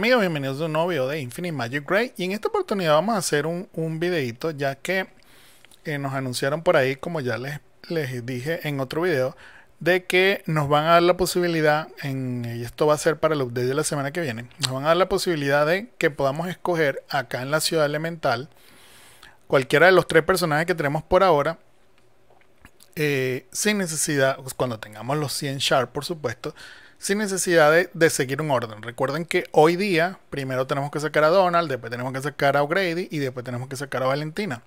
amigos, bienvenidos a un nuevo video de Infinite Magic Gray y en esta oportunidad vamos a hacer un, un videito ya que eh, nos anunciaron por ahí, como ya les, les dije en otro video, de que nos van a dar la posibilidad, en, eh, y esto va a ser para el update de la semana que viene, nos van a dar la posibilidad de que podamos escoger acá en la ciudad elemental cualquiera de los tres personajes que tenemos por ahora eh, sin necesidad, pues, cuando tengamos los 100 Sharp, por supuesto, sin necesidad de, seguir un orden. Recuerden que hoy día primero tenemos que sacar a Donald, después tenemos que sacar a O'Grady y después tenemos que sacar a Valentina.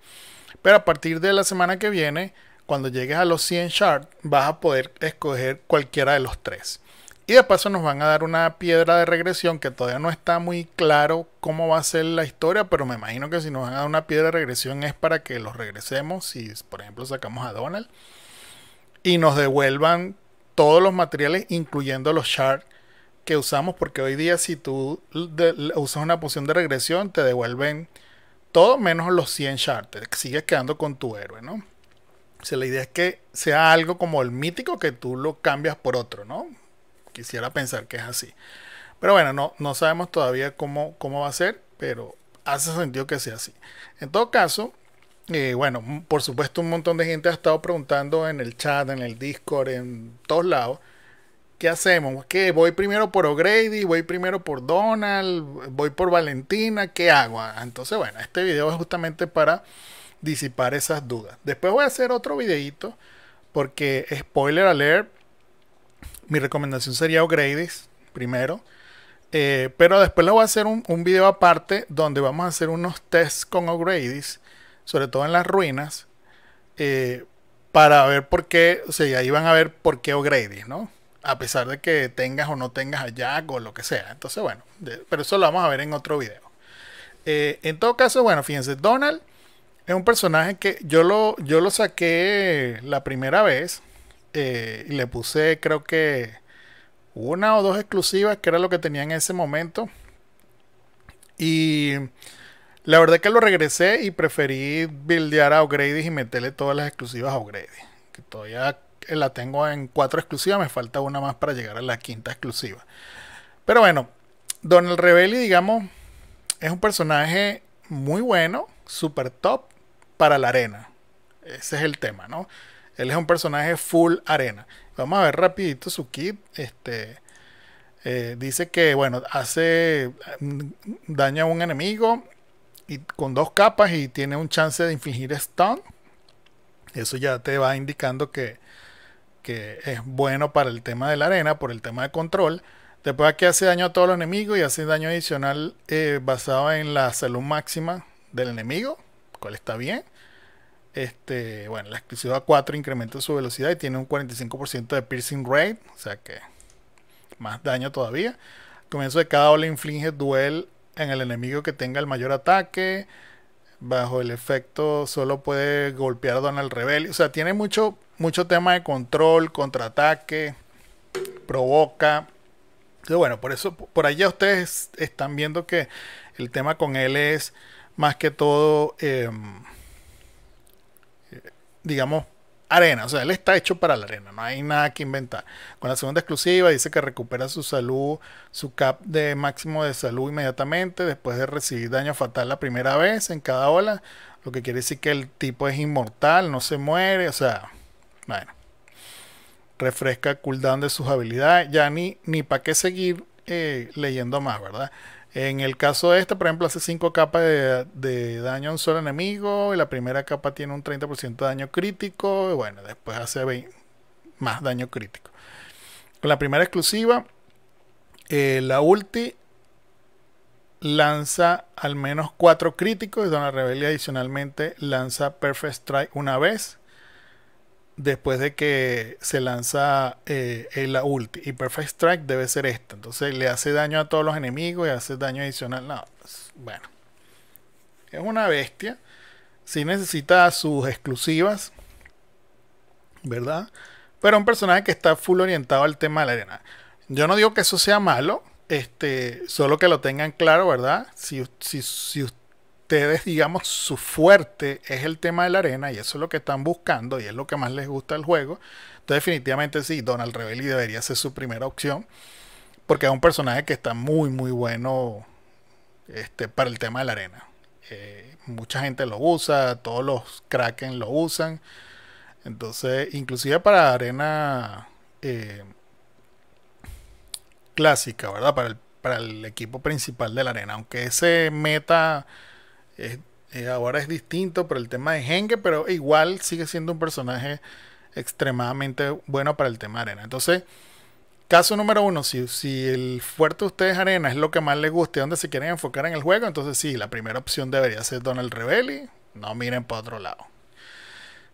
Pero a partir de la semana que viene, cuando llegues a los 100 shards, vas a poder escoger cualquiera de los tres. Y de paso nos van a dar una piedra de regresión que todavía no está muy claro cómo va a ser la historia, pero me imagino que si nos van a dar una piedra de regresión es para que los regresemos, si por ejemplo sacamos a Donald, y nos devuelvan todos los materiales, incluyendo los shards que usamos, porque hoy día si tú usas una poción de regresión, te devuelven todo menos los 100 shards, sigues quedando con tu héroe, ¿no? O sea, la idea es que sea algo como el mítico que tú lo cambias por otro, ¿no? Quisiera pensar que es así. Pero bueno, no, no sabemos todavía cómo, cómo va a ser, pero hace sentido que sea así. En todo caso, eh, bueno, por supuesto un montón de gente ha estado preguntando en el chat, en el Discord, en todos lados. ¿Qué hacemos? ¿Qué? ¿Voy primero por O'Grady? ¿Voy primero por Donald? ¿Voy por Valentina? ¿Qué hago? Ah, entonces, bueno, este video es justamente para disipar esas dudas. Después voy a hacer otro videito porque, spoiler alert, mi recomendación sería O'Grady's primero. Eh, pero después lo voy a hacer un, un, video aparte donde vamos a hacer unos tests con O'Grady's sobre todo en las ruinas, eh, para ver por qué, o sea, ahí van a ver por qué O'Grady, ¿no? A pesar de que tengas o no tengas a Jack o lo que sea. Entonces, bueno, pero eso lo vamos a ver en otro video. Eh, en todo caso, bueno, fíjense, Donald es un personaje que yo lo, yo lo saqué la primera vez eh, y le puse, creo que una o dos exclusivas, que era lo que tenía en ese momento. Y la verdad que lo regresé y preferí buildear a O'Grady y meterle todas las exclusivas a O'Grady. Que todavía eh, la tengo en cuatro exclusivas, me falta una más para llegar a la quinta exclusiva. Pero bueno, Donald Rebelli, digamos, es un personaje muy bueno, super top para la arena. Ese es el tema, ¿no? Él es un personaje full arena. Vamos a ver rapidito su kit. Este, eh, dice que, bueno, hace mm, daño a un enemigo, y con dos capas y tiene un chance de infligir stun. Eso ya te va indicando que, que es bueno para el tema de la arena, por el tema de control. Después aquí hace daño a todos los enemigos y hace daño adicional eh, basado en la salud máxima del enemigo, cual está bien. Este, bueno, la exclusiva 4 incrementa su velocidad y tiene un 45% de piercing rate, o sea que más daño todavía. Comienzo de cada ola inflige duel en el enemigo que tenga el mayor ataque. Bajo el efecto solo puede golpear a Donald Rebel. O sea, tiene mucho, mucho tema de control, contraataque, provoca. Pero bueno, por eso, por allá ustedes están viendo que el tema con él es más que todo, em, eh, digamos, arena. O sea, él está hecho para la arena, no hay nada que inventar. Con la segunda exclusiva dice que recupera su salud, su cap de máximo de salud inmediatamente después de recibir daño fatal la primera vez en cada ola. Lo que quiere decir que el tipo es inmortal, no se muere, o sea, bueno. Refresca cooldown de sus habilidades. Ya ni, ni para qué seguir eh, leyendo más, ¿verdad? En el caso de esta, por ejemplo, hace 5 capas de, daño a un solo enemigo. Y la primera capa tiene un 30% de daño crítico. Y bueno, después hace 20, más daño crítico. la primera exclusiva, eh, la ulti lanza al menos 4 críticos. Y Don Rebelia adicionalmente lanza Perfect Strike una vez después de que se lanza eh, la ulti. Y Perfect Strike debe ser esta. Entonces le hace daño a todos los enemigos y hace daño adicional. No, pues, bueno. Es una bestia. Si necesita sus exclusivas. ¿Verdad? Pero un personaje que está full orientado al tema de la arena. Yo no digo que eso sea malo. Este, solo que lo tengan claro, ¿verdad? Si, si usted ustedes, digamos, su fuerte es el tema de la arena y eso es lo que están buscando y es lo que más les gusta el juego. Entonces, definitivamente sí, Donald Rebelli debería ser su primera opción porque es un personaje que está muy, muy bueno este, para el tema de la arena. Eh, mucha gente lo usa, todos los Kraken lo usan. Entonces, inclusive para arena eh, clásica, ¿verdad? Para el, para el equipo principal de la arena. Aunque ese meta eh, ahora es distinto por el tema de Henge, pero igual sigue siendo un personaje extremadamente bueno para el tema de arena. Entonces, caso número uno, si, el fuerte de ustedes arena es lo que más les guste, donde se quieren enfocar en el juego, entonces sí, la primera opción debería ser Donald Rebelli. No miren para otro lado.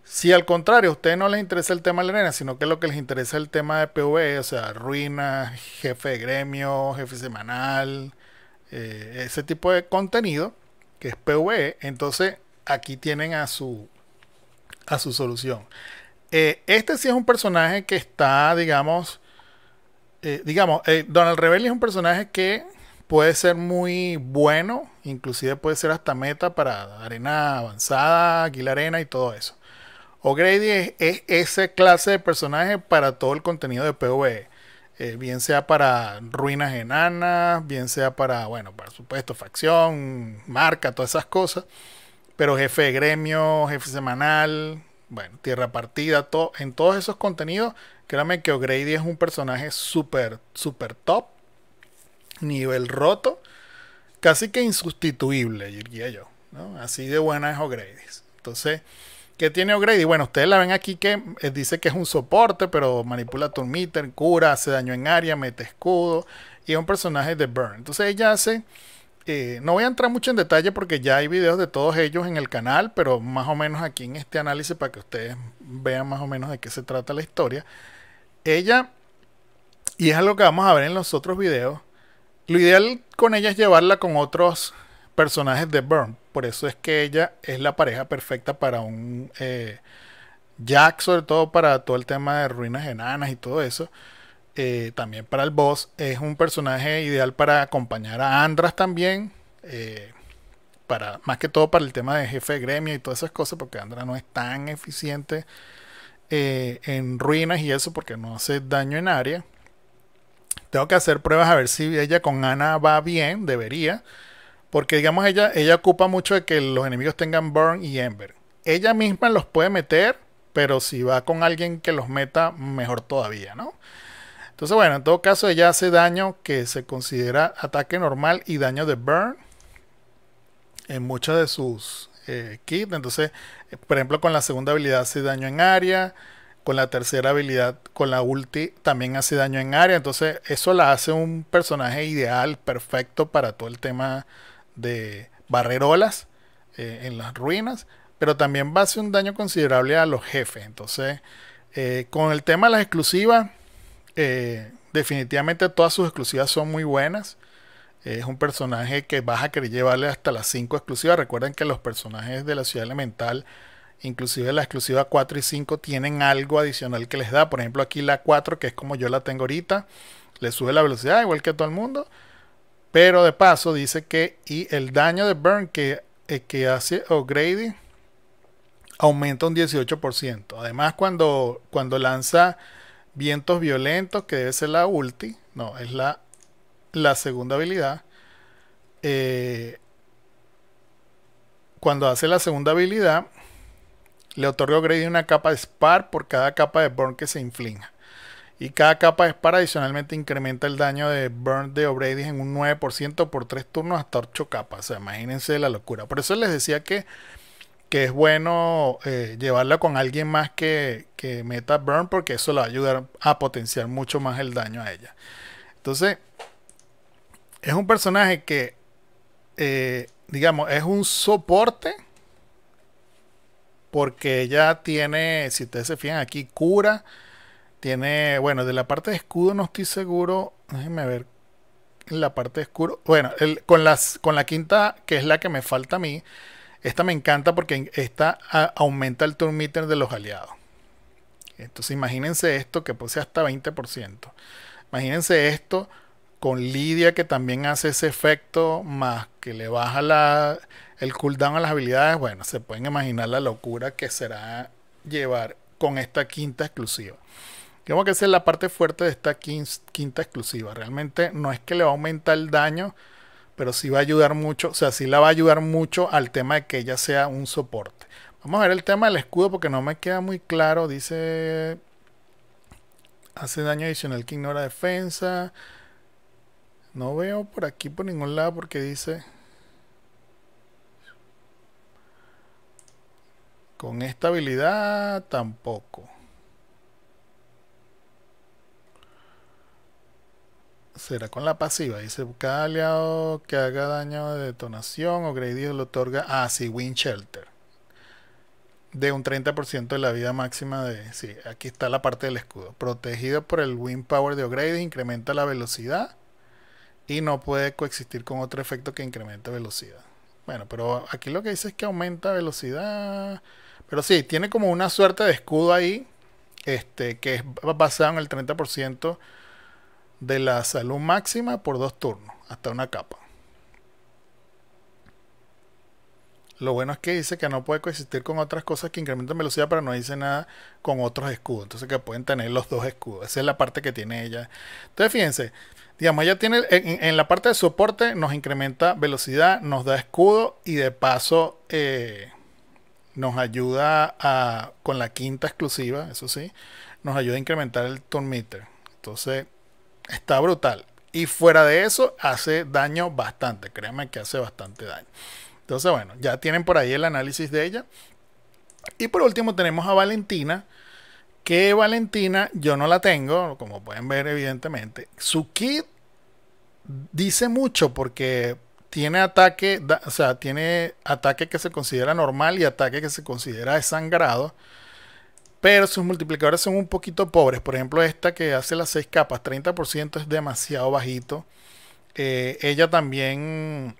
Si al contrario, a ustedes no les interesa el tema de arena, sino que lo que les interesa es el tema de PvE, o sea, ruinas, jefe de gremio, jefe semanal, eh, ese tipo de contenido, que es PVE, entonces aquí tienen a su, a su solución. Eh, este sí es un personaje que está, digamos, eh, digamos, eh, Donald Rebelli es un personaje que puede ser muy bueno, inclusive puede ser hasta meta para arena avanzada, la arena y todo eso. O'Grady es, es esa clase de personaje para todo el contenido de PvE. Eh, bien sea para ruinas enanas, bien sea para, bueno, por supuesto, facción, marca, todas esas cosas, pero jefe de gremio, jefe semanal, bueno, tierra partida, en todos esos contenidos, créanme que O'Grady es un personaje súper, súper top, nivel roto, casi que insustituible, diría yo, Así de buena es O'Grady. Entonces, ¿Qué tiene O'Grady? Bueno, ustedes la ven aquí que eh, dice que es un soporte, pero manipula tu meter, cura, hace daño en área, mete escudo y es un personaje de Burn. Entonces ella hace... Eh, no voy a entrar mucho en detalle porque ya hay videos de todos ellos en el canal, pero más o menos aquí en este análisis para que ustedes vean más o menos de qué se trata la historia. Ella, y es algo que vamos a ver en los otros videos, lo ideal con ella es llevarla con otros personajes de Burn. Por eso es que ella es la pareja perfecta para un eh, Jack, sobre todo para todo el tema de ruinas enanas y todo eso. Eh, también para el boss es un personaje ideal para acompañar a Andras también. Eh, para, más que todo para el tema de jefe de gremio y todas esas cosas, porque Andra no es tan eficiente en ruinas y eso, porque no hace daño en área. Tengo que hacer pruebas a ver si ella con Ana va bien, debería. Porque, digamos, ella, ella ocupa mucho de que los enemigos tengan Burn y Ember. Ella misma los puede meter, pero si va con alguien que los meta, mejor todavía, ¿no? Entonces, bueno, en todo caso, ella hace daño que se considera ataque normal y daño de burn en muchos de sus eh, kits. Entonces, eh, por ejemplo, con la segunda habilidad hace daño en área. Con la tercera habilidad, con la ulti, también hace daño en área. Entonces, eso la hace un personaje ideal, perfecto para todo el tema de barrerolas eh, en las ruinas, pero también va a hacer un daño considerable a los jefes. Entonces, eh, con el tema de las exclusivas, eh, definitivamente todas sus exclusivas son muy buenas. Es un personaje que vas a querer llevarle hasta las 5 exclusivas. Recuerden que los personajes de la ciudad elemental, inclusive la exclusiva 4 y 5, tienen algo adicional que les da. Por ejemplo, aquí la 4, que es como yo la tengo ahorita, le sube la velocidad igual que todo el mundo pero de paso dice que y el daño de burn que, eh, que hace O'Grady aumenta un 18%. Además, cuando, cuando lanza vientos violentos, que debe ser la ulti, no, es la, la segunda habilidad. Eh, cuando hace la segunda habilidad, le otorga O'Grady una capa de Spar por cada capa de Burn que se inflinja. Y cada capa de para adicionalmente incrementa el daño de Burn de O'Brady en un 9% por 3 turnos hasta 8 capas. O sea, imagínense la locura. Por eso les decía que, que es bueno eh, llevarla con alguien más que, meta Burn porque eso le va a ayudar a potenciar mucho más el daño a ella. Entonces, es un personaje que, eh, digamos, es un soporte porque ella tiene, si ustedes se fijan aquí, cura tiene, bueno, de la parte de escudo no estoy seguro. Déjenme ver. la parte de escudo. Bueno, con, las, con la quinta, que es la que me falta a mí. Esta me encanta porque esta aumenta el turn meter de los aliados. Entonces imagínense esto que posee hasta 20%. Imagínense esto con Lidia que también hace ese efecto más que le baja la, el cooldown a las habilidades. Bueno, se pueden imaginar la locura que será llevar con esta quinta exclusiva. Digamos que esa es la parte fuerte de esta quinta exclusiva. Realmente no es que le va a aumentar el daño, pero sí va a ayudar mucho, o sea, sí la va a ayudar mucho al tema de que ella sea un soporte. Vamos a ver el tema del escudo porque no me queda muy claro. Dice, hace daño adicional que ignora defensa. No veo por aquí, por ningún lado, porque dice... Con esta habilidad tampoco. será con la pasiva. Dice, cada aliado que haga daño de detonación o gradido le otorga, ah, sí, Wind Shelter. De un 30% de la vida máxima de... Sí, aquí está la parte del escudo. Protegido por el Wind Power de O'Grady, incrementa la velocidad y no puede coexistir con otro efecto que incrementa velocidad. Bueno, pero aquí lo que dice es que aumenta velocidad. Pero sí, tiene como una suerte de escudo ahí, este, que es basado en el 30% de la salud máxima por dos turnos, hasta una capa. Lo bueno es que dice que no puede coexistir con otras cosas que incrementan velocidad, pero no dice nada con otros escudos. Entonces que pueden tener los dos escudos. Esa es la parte que tiene ella. Entonces fíjense, digamos, ella tiene en, la parte de soporte nos incrementa velocidad, nos da escudo y de paso eh, nos ayuda a, con la quinta exclusiva, eso sí, nos ayuda a incrementar el turn meter. Entonces está brutal. Y fuera de eso, hace daño bastante. Créanme que hace bastante daño. Entonces, bueno, ya tienen por ahí el análisis de ella. Y por último tenemos a Valentina, que Valentina yo no la tengo, como pueden ver evidentemente. Su kit dice mucho porque tiene ataque, o sea, tiene ataque que se considera normal y ataque que se considera desangrado. sangrado pero sus multiplicadores son un poquito pobres. Por ejemplo, esta que hace las 6 capas, 30% es demasiado bajito. Eh, ella también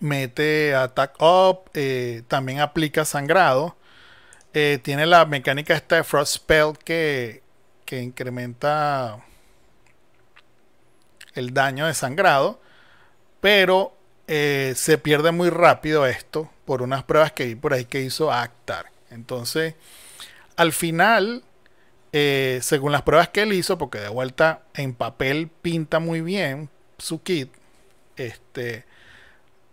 mete attack up, eh, también aplica sangrado. Eh, tiene la mecánica esta de Frost Spell que, que incrementa el daño de sangrado. Pero se pierde muy rápido esto por unas pruebas que vi por ahí que hizo Actar. Entonces, al final, eh, según las pruebas que él hizo, porque de vuelta en papel pinta muy bien su kit, este,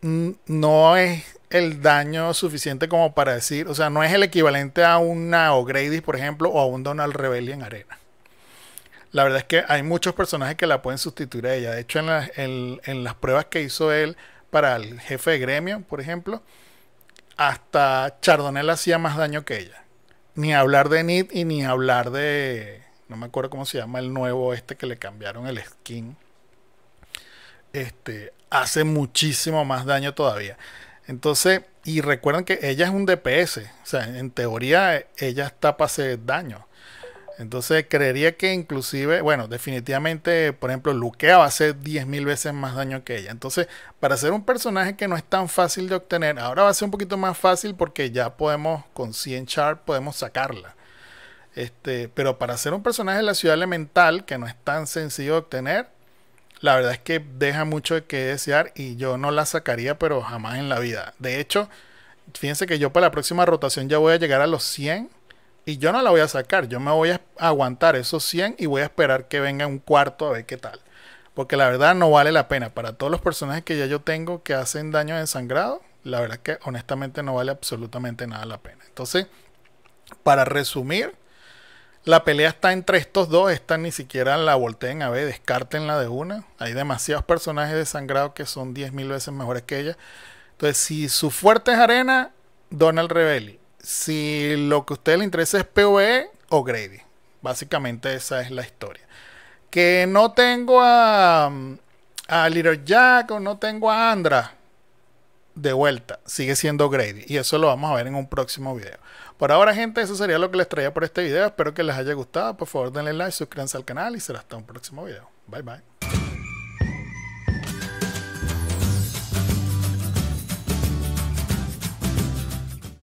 no es el daño suficiente como para decir, o sea, no es el equivalente a una O'Grady, por ejemplo, o a un Donald Rebellion en arena. La verdad es que hay muchos personajes que la pueden sustituir a ella. De hecho, en, las pruebas que hizo él para el jefe de gremio, por ejemplo, hasta Chardonel hacía más daño que ella. Ni hablar de Nid y ni hablar de. No me acuerdo cómo se llama el nuevo este que le cambiaron el skin. Este. Hace muchísimo más daño todavía. Entonces, y recuerden que ella es un DPS. O sea, en teoría ella está para hacer daño. Entonces creería que inclusive, bueno, definitivamente, por ejemplo, Luquea va a hacer 10.000 veces más daño que ella. Entonces, para ser un personaje que no es tan fácil de obtener, ahora va a ser un poquito más fácil porque ya podemos, con 100 char podemos sacarla. Este, pero para ser un personaje de la ciudad elemental, que no es tan sencillo de obtener, la verdad es que deja mucho de que desear y yo no la sacaría, pero jamás en la vida. De hecho, fíjense que yo para la próxima rotación ya voy a llegar a los 100 y yo no la voy a sacar, yo me voy a aguantar esos 100 y voy a esperar que venga un cuarto a ver qué tal. Porque la verdad no vale la pena. Para todos los personajes que ya yo tengo que hacen daño de sangrado, la verdad que honestamente no vale absolutamente nada la pena. Entonces, para resumir, la pelea está entre estos dos. Esta ni siquiera la volteen a ver, descártenla de una. Hay demasiados personajes de sangrado que son 10.000 veces mejores que ella. Entonces, si su fuerte es arena, Donald rebelli si lo que a usted le interesa es POE o Grady. Básicamente esa es la historia. Que no tengo a, mm, a Little Jack o no tengo a Andra de vuelta. Sigue siendo Grady. Y eso lo vamos a ver en un próximo video. Por ahora, gente, eso sería lo que les traía por este video. Espero que les haya gustado. Por favor, denle like, suscríbanse al canal y será hasta un próximo video. Bye bye.